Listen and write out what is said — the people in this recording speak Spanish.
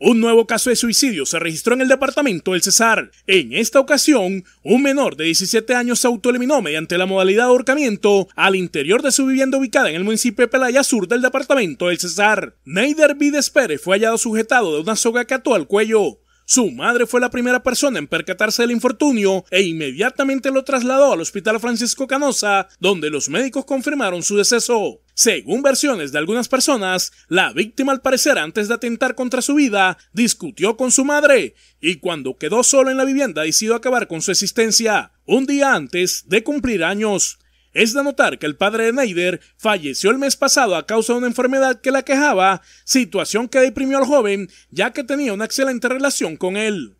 Un nuevo caso de suicidio se registró en el departamento del Cesar. En esta ocasión, un menor de 17 años se autoeliminó mediante la modalidad de ahorcamiento al interior de su vivienda ubicada en el municipio de Pelaya Sur del departamento del Cesar. Neider Vides Pérez fue hallado sujetado de una soga que ató al cuello. Su madre fue la primera persona en percatarse del infortunio e inmediatamente lo trasladó al hospital Francisco Canosa, donde los médicos confirmaron su deceso. Según versiones de algunas personas, la víctima al parecer antes de atentar contra su vida, discutió con su madre y cuando quedó solo en la vivienda decidió acabar con su existencia, un día antes de cumplir años. Es de notar que el padre de Neider falleció el mes pasado a causa de una enfermedad que la quejaba, situación que deprimió al joven ya que tenía una excelente relación con él.